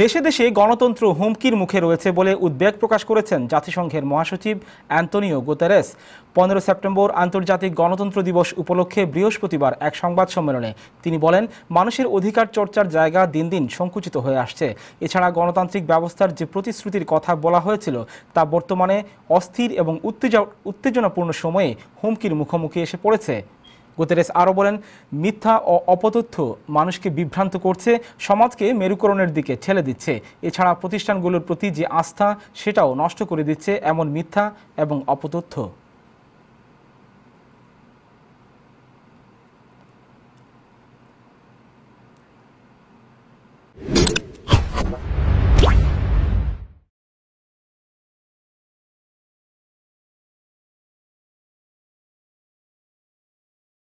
দেশে দেশে গণতন্ত্র হুমকির মুখে রয়েছে বলে উদ্বেগ প্রকাশ করেছেন জাতিসংঘের মহাসচিব অ্যান্তনিও গোতারেস পনেরো সেপ্টেম্বর আন্তর্জাতিক গণতন্ত্র দিবস উপলক্ষে বৃহস্পতিবার এক সংবাদ সম্মেলনে তিনি বলেন মানুষের অধিকার চর্চার জায়গা দিন দিন সংকুচিত হয়ে আসছে এছাড়া গণতান্ত্রিক ব্যবস্থার যে প্রতিশ্রুতির কথা বলা হয়েছিল তা বর্তমানে অস্থির এবং উত্তেজনাপূর্ণ সময়ে হুমকির মুখোমুখি এসে পড়েছে গুতেরেস আরও বলেন মিথ্যা ও অপতথ্য মানুষকে বিভ্রান্ত করছে সমাজকে মেরুকরণের দিকে ঠেলে দিচ্ছে এছাড়া প্রতিষ্ঠানগুলোর প্রতি যে আস্থা সেটাও নষ্ট করে দিচ্ছে এমন মিথ্যা এবং অপতথ্য